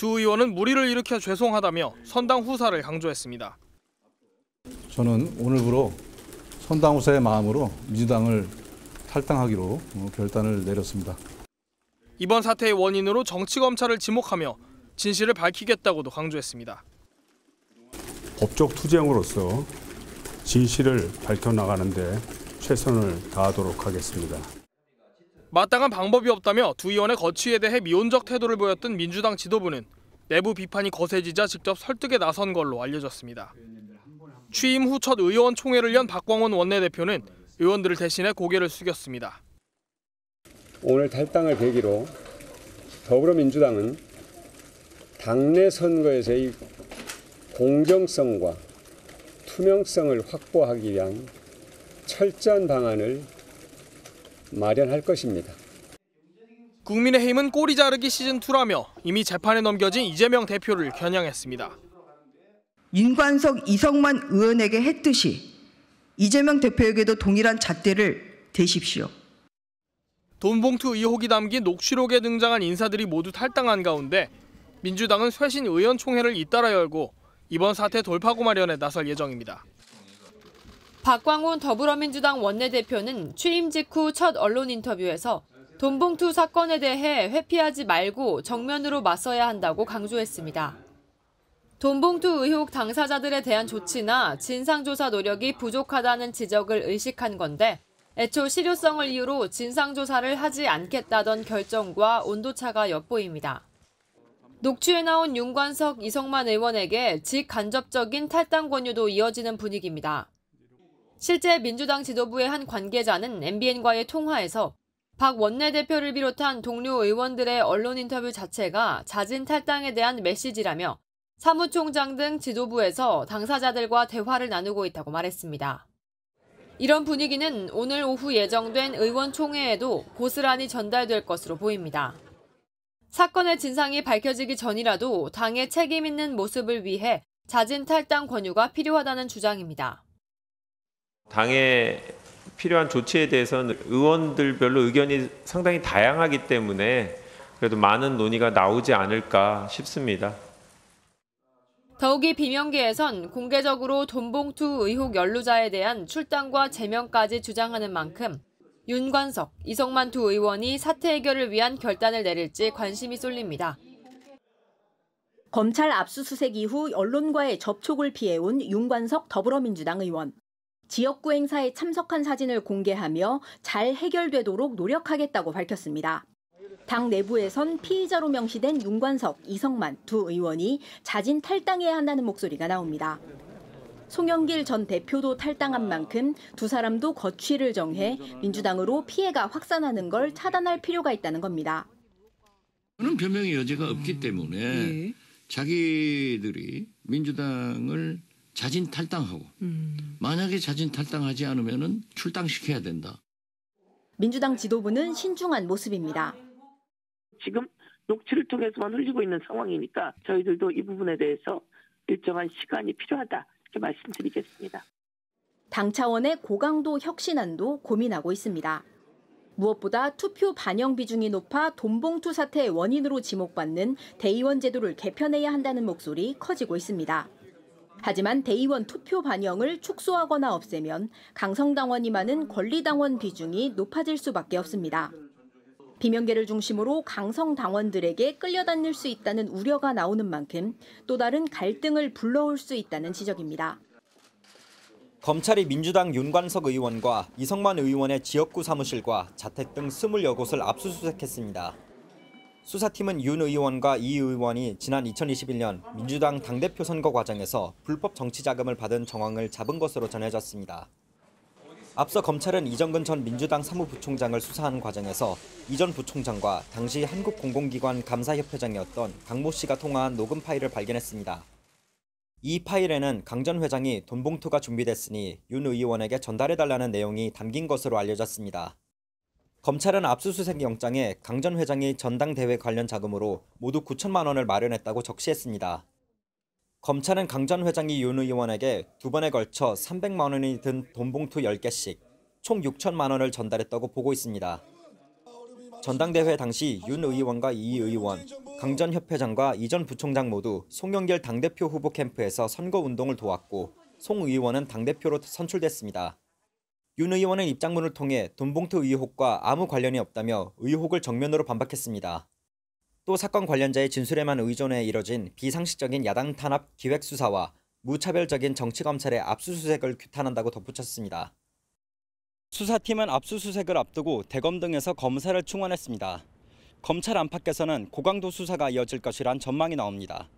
두 의원은 무리를 일으켜 죄송하다며 선당 후사를 강조했습니다. 저는 오늘부로 선당 후사의 마음으로 민주당을 탈당하기로 어, 결단을 내렸습니다. 이번 사태의 원인으로 정치 검찰을 지목하며 진실을 밝히겠다고도 강조했습니다. 법적 투쟁으로서 진실을 밝혀 나가는데 최선을 다하도록 하겠습니다. 마땅한 방법이 없다며 두 의원의 거취에 대해 미온적 태도를 보였던 민주당 지도부는 내부 비판이 거세지자 직접 설득에 나선 걸로 알려졌습니다. 취임 후 첫 의원 총회를 연 박광원 원내대표는 의원들을 대신해 고개를 숙였습니다. 오늘 탈당을 계기로 더불어민주당은 당내 선거에서의 공정성과 투명성을 확보하기 위한 철저한 방안을 마련할 것입니다. 국민의힘은 꼬리 자르기 시즌2라며 이미 재판에 넘겨진 이재명 대표를 겨냥했습니다. 윤관석 이성만 의원에게 했듯이 이재명 대표에게도 동일한 잣대를 대십시오. 돈봉투 의혹이 담긴 녹취록에 등장한 인사들이 모두 탈당한 가운데 민주당은 쇄신 의원총회를 잇따라 열고 이번 사태 돌파구 마련에 나설 예정입니다. 박광훈 더불어민주당 원내대표는 취임 직후 첫 언론 인터뷰에서 돈봉투 사건에 대해 회피하지 말고 정면으로 맞서야 한다고 강조했습니다. 돈봉투 의혹 당사자들에 대한 조치나 진상조사 노력이 부족하다는 지적을 의식한 건데 애초 실효성을 이유로 진상조사를 하지 않겠다던 결정과 온도차가 엿보입니다. 녹취에 나온 윤관석, 이성만 의원에게 직간접적인 탈당 권유도 이어지는 분위기입니다. 실제 민주당 지도부의 한 관계자는 MBN과의 통화에서 박 원내대표를 비롯한 동료 의원들의 언론 인터뷰 자체가 자진 탈당에 대한 메시지라며 사무총장 등 지도부에서 당사자들과 대화를 나누고 있다고 말했습니다. 이런 분위기는 오늘 오후 예정된 의원총회에도 고스란히 전달될 것으로 보입니다. 사건의 진상이 밝혀지기 전이라도 당의 책임 있는 모습을 위해 자진 탈당 권유가 필요하다는 주장입니다. 당에 필요한 조치에 대해서는 의원들별로 의견이 상당히 다양하기 때문에 그래도 많은 논의가 나오지 않을까 싶습니다. 더욱이 비명계에선 공개적으로 돈봉투 의혹 연루자에 대한 출당과 제명까지 주장하는 만큼 윤관석, 이성만 두 의원이 사태 해결을 위한 결단을 내릴지 관심이 쏠립니다. 검찰 압수수색 이후 언론과의 접촉을 피해온 윤관석 더불어민주당 의원. 지역구 행사에 참석한 사진을 공개하며 잘 해결되도록 노력하겠다고 밝혔습니다. 당 내부에선 피의자로 명시된 윤관석, 이성만 두 의원이 자진 탈당해야 한다는 목소리가 나옵니다. 송영길 전 대표도 탈당한 만큼 두 사람도 거취를 정해 민주당으로 피해가 확산하는 걸 차단할 필요가 있다는 겁니다. 그는 변명의 여지가 없기 때문에 예. 자기들이 민주당을 자진 탈당하고 음. 만약에 자진 탈당하지 않으면 출당시켜야 된다. 민주당 지도부는 신중한 모습입니다. 지금 녹취를 통해서만 흘리고 있는 상황이니까 저희들도 이 부분에 대해서 일정한 시간이 필요하다 이렇게 말씀드리겠습니다. 당 차원의 고강도 혁신안도 고민하고 있습니다. 무엇보다 투표 반영 비중이 높아 돈봉투 사태의 원인으로 지목받는 대의원 제도를 개편해야 한다는 목소리 커지고 있습니다. 하지만 대의원 투표 반영을 축소하거나 없애면 강성당원이 많은 권리당원 비중이 높아질 수밖에 없습니다. 비명계를 중심으로 강성당원들에게 끌려다닐 수 있다는 우려가 나오는 만큼 또 다른 갈등을 불러올 수 있다는 지적입니다. 검찰이 민주당 윤관석 의원과 이성만 의원의 지역구 사무실과 자택 등 20여 곳을 압수수색했습니다. 수사팀은 윤 의원과 이 의원이 지난 2021년 민주당 당대표 선거 과정에서 불법 정치 자금을 받은 정황을 잡은 것으로 전해졌습니다. 앞서 검찰은 이정근 전 민주당 사무부총장을 수사한 과정에서 이전 부총장과 당시 한국공공기관 감사협회장이었던 강 모 씨가 통화한 녹음 파일을 발견했습니다. 이 파일에는 강 전 회장이 돈 봉투가 준비됐으니 윤 의원에게 전달해달라는 내용이 담긴 것으로 알려졌습니다. 검찰은 압수수색 영장에 강전 회장이 전당대회 관련 자금으로 모두 9천만 원을 마련했다고 적시했습니다. 검찰은 강전 회장이 윤 의원에게 두 번에 걸쳐 300만 원이 든 돈봉투 10개씩 총 6천만 원을 전달했다고 보고 있습니다. 전당대회 당시 윤 의원과 이 의원, 강전 협회장과 이 전 부총장 모두 송영길 당대표 후보 캠프에서 선거운동을 도왔고 송 의원은 당대표로 선출됐습니다. 윤 의원은 입장문을 통해 돈봉투 의혹과 아무 관련이 없다며 의혹을 정면으로 반박했습니다. 또 사건 관련자의 진술에만 의존해 이뤄진 비상식적인 야당 탄압 기획 수사와 무차별적인 정치검찰의 압수수색을 규탄한다고 덧붙였습니다. 수사팀은 압수수색을 앞두고 대검 등에서 검사를 충원했습니다. 검찰 안팎에서는 고강도 수사가 이어질 것이란 전망이 나옵니다.